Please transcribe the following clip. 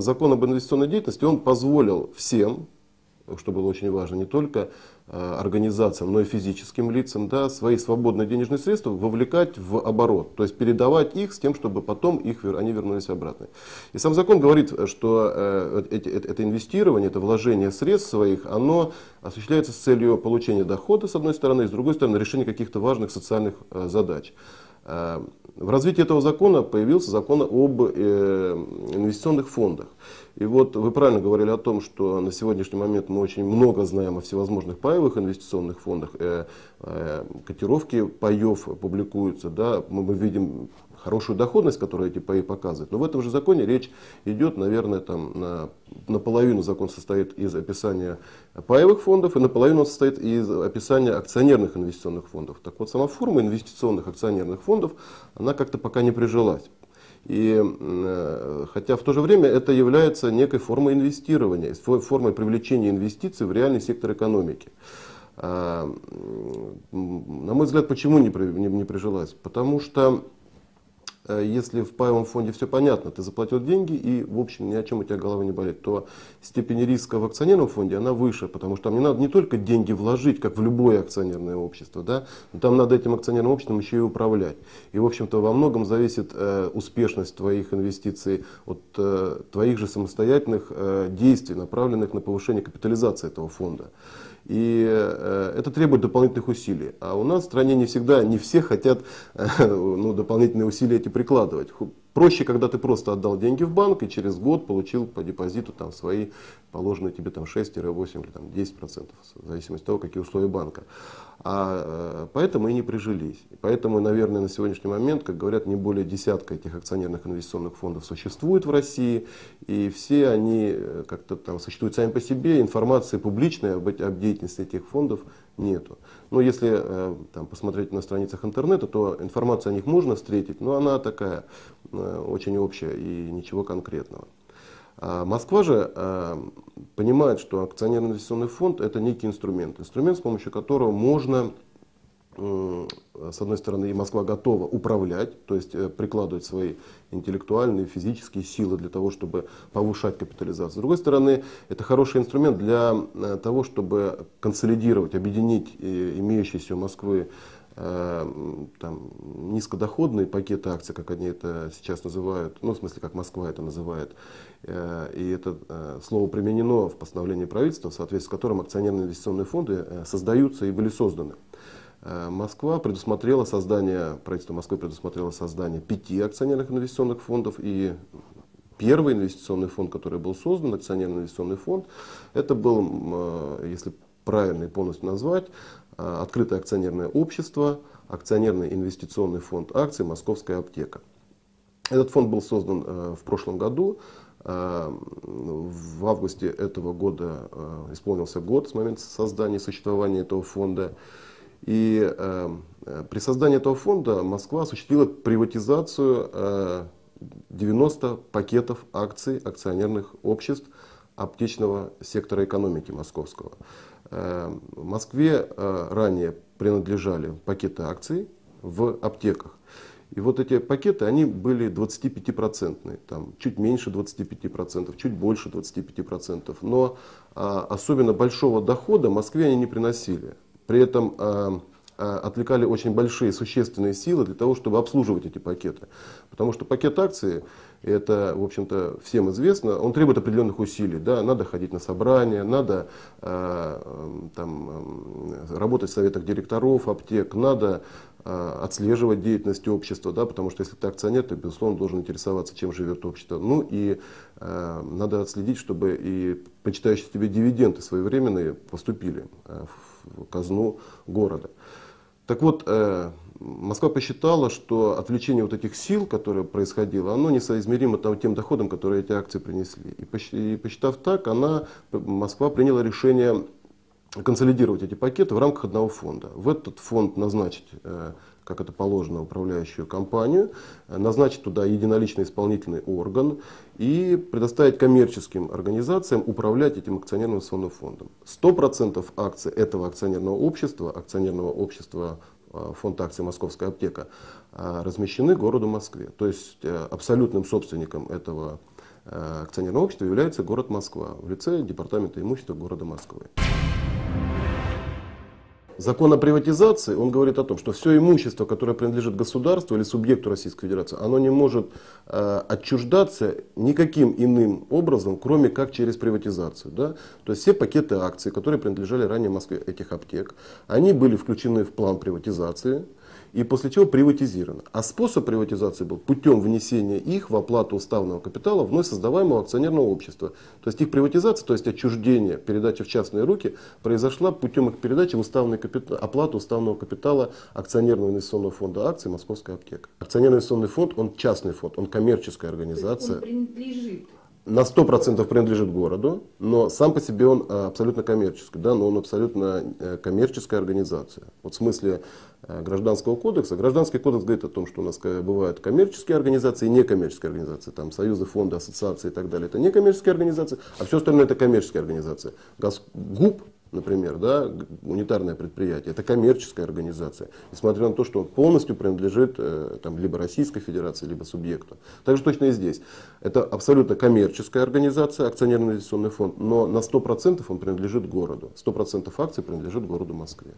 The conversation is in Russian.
закон об инвестиционной деятельности, он позволил всем, что было очень важно, не только э, организациям, но и физическим лицам, да, свои свободные денежные средства вовлекать в оборот, то есть передавать их с тем, чтобы потом их, они вернулись обратно. И сам закон говорит, что э, это, это инвестирование, это вложение средств своих, оно осуществляется с целью получения дохода, с одной стороны, и с другой стороны, решения каких-то важных социальных э, задач. Э, в развитии этого закона появился закон об э, инвестиционных фондах. И вот вы правильно говорили о том, что на сегодняшний момент мы очень много знаем о всевозможных паевых инвестиционных фондах. Э, э, котировки паев публикуются, да, мы, мы видим хорошую доходность, которую эти паи показывают. Но в этом же законе речь идет, наверное, там на, наполовину закон состоит из описания паевых фондов и наполовину он состоит из описания акционерных инвестиционных фондов. Так вот, сама форма инвестиционных акционерных фондов, она как-то пока не прижилась. И, э, хотя в то же время это является некой формой инвестирования, формой привлечения инвестиций в реальный сектор экономики. А, на мой взгляд, почему не, прижилась? Потому что Э, если в паевом фонде все понятно, ты заплатил деньги и, в общем, ни о чем у тебя голова не болит, то степень риска в акционерном фонде, она выше, потому что там не надо не только деньги вложить, как в любое акционерное общество, да, но там надо этим акционерным обществом еще и управлять. И, в общем-то, во многом зависит э, успешность твоих инвестиций от э, твоих же самостоятельных э, действий, направленных на повышение капитализации этого фонда и э, это требует дополнительных усилий. А у нас в стране не всегда, не все хотят э, ну, дополнительные усилия эти прикладывать. Проще, когда ты просто отдал деньги в банк и через год получил по депозиту там, свои положенные тебе там, 6-8 или там, 10%, в зависимости от того, какие условия банка. А, э, поэтому и не прижились. Поэтому, наверное, на сегодняшний момент, как говорят, не более десятка этих акционерных инвестиционных фондов существует в России. И все они э, как-то там существуют сами по себе. Информация публичная об, об деятельности этих фондов нету. Но если э, там, посмотреть на страницах интернета, то информацию о них можно встретить, но она такая э, очень общая и ничего конкретного. А Москва же э, понимает, что акционерный инвестиционный фонд – это некий инструмент, инструмент, с помощью которого можно Э, с одной стороны, и Москва готова управлять, то есть э, прикладывать свои интеллектуальные, физические силы для того, чтобы повышать капитализацию. С другой стороны, это хороший инструмент для э, того, чтобы консолидировать, объединить имеющиеся у Москвы там, низкодоходные пакеты акций, как они это сейчас называют, ну, в смысле, как Москва это называет, и это слово применено в постановлении правительства, в соответствии с которым акционерные инвестиционные фонды создаются и были созданы. Э, Москва предусмотрела создание, правительство Москвы предусмотрело создание пяти акционерных инвестиционных фондов и первый инвестиционный фонд, который был создан, акционерный инвестиционный фонд, это был, э, если правильно и полностью назвать, э, открытое акционерное общество, акционерный инвестиционный фонд акций «Московская аптека». Этот фонд был создан в прошлом году. В августе этого года исполнился год с момента создания и существования этого фонда. И эм, э, при создании этого фонда Москва осуществила приватизацию э, 90 пакетов акций акционерных обществ аптечного сектора экономики московского. Э, Москве э, ранее принадлежали пакеты акций в аптеках. И вот эти пакеты, они были 25-процентные, там чуть меньше 25%, чуть больше 25%. Но а, особенно большого дохода Москве они не приносили. При этом а, а, отвлекали очень большие существенные силы для того, чтобы обслуживать эти пакеты. Потому что пакет акции, это, в общем-то, всем известно, он требует определенных усилий. Да? Надо ходить на собрания, надо а, там, работать в советах директоров, аптек, надо отслеживать деятельность общества, да? потому что если ты акционер, ты, безусловно, должен интересоваться, чем живет общество. Ну и э, надо отследить, чтобы и почитающие тебе дивиденды своевременные поступили в в казну города. Так вот, э, Москва посчитала, что отвлечение вот этих сил, которое происходило, оно несоизмеримо там, тем доходом, которые эти акции принесли. И посчитав так, она, Москва приняла решение консолидировать эти пакеты в рамках одного фонда. В этот фонд назначить, э, как это положено, управляющую компанию, э, назначить туда единоличный исполнительный орган и предоставить коммерческим организациям управлять этим акционерным инвестиционным фондом. 100% акций этого акционерного общества, акционерного общества э, фонд акций «Московская аптека», размещены городу Москве. То есть абсолютным собственником этого акционерного общества является город Москва в лице Департамента имущества города Москвы. Закон о приватизации, он говорит о том, что все имущество, которое принадлежит государству или субъекту Российской Федерации, оно не может э, отчуждаться никаким иным образом, кроме как через приватизацию. Да? То есть все пакеты акций, которые принадлежали ранее Москве этих аптек, они были включены в план приватизации и после чего приватизировано. А способ приватизации был путем внесения их в оплату уставного капитала вновь создаваемого акционерного общества. То есть их приватизация, то есть отчуждение, передача в частные руки произошла путем их передачи в уставный капитал, оплату уставного капитала акционерного инвестиционного фонда акций «Московская аптека». Акционерный инвестиционный фонд, он частный фонд, он коммерческая организация. он принадлежит на 100% принадлежит городу, но сам по себе он э, абсолютно коммерческий, да, но он абсолютно э, коммерческая организация. Вот в смысле э, Гражданского кодекса. Гражданский кодекс говорит о том, что у нас бывают коммерческие организации и некоммерческие организации, там союзы, фонды, ассоциации и так далее. Это некоммерческие организации, а все остальное это коммерческие организации. ГУП например, да, унитарное предприятие, это коммерческая организация, несмотря на то, что он полностью принадлежит э, там, либо Российской Федерации, либо субъекту. Так же точно и здесь. Это абсолютно коммерческая организация, акционерный инвестиционный фонд, но на 100% он принадлежит городу, 100% акций принадлежит городу Москве.